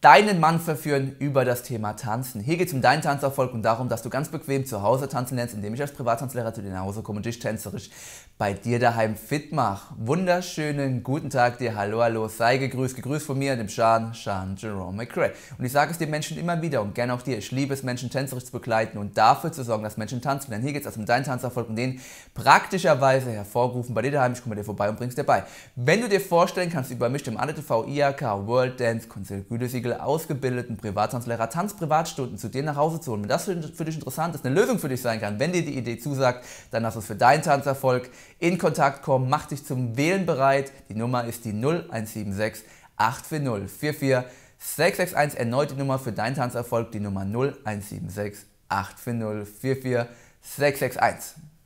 deinen Mann verführen über das Thema Tanzen. Hier geht es um deinen Tanzerfolg und darum, dass du ganz bequem zu Hause tanzen lernst, indem ich als Privattanzlehrer zu dir nach Hause komme und dich tänzerisch bei dir daheim fit mache. Wunderschönen guten Tag dir, hallo, hallo, sei gegrüßt, gegrüßt von mir, dem Sean, Sean Jerome McRae. Und ich sage es den Menschen immer wieder und gerne auch dir, ich liebe es, Menschen tänzerisch zu begleiten und dafür zu sorgen, dass Menschen tanzen Denn Hier geht es also um deinen Tanzerfolg und den praktischerweise hervorgerufen bei dir daheim, ich komme dir vorbei und bring's dir bei. Wenn du dir vorstellen kannst, über mich, dem ADTV, IAK, World Dance, Konzert Gütesiegel, Regel ausgebildeten Privattanzlehrer Tanzprivatstunden zu dir nach Hause zu holen. Wenn das für, für dich interessant ist, eine Lösung für dich sein kann, wenn dir die Idee zusagt, dann lass uns für deinen Tanzerfolg in Kontakt kommen. Mach dich zum Wählen bereit. Die Nummer ist die 0176 840 44 661. Erneut die Nummer für deinen Tanzerfolg, die Nummer 0176 840 44 661.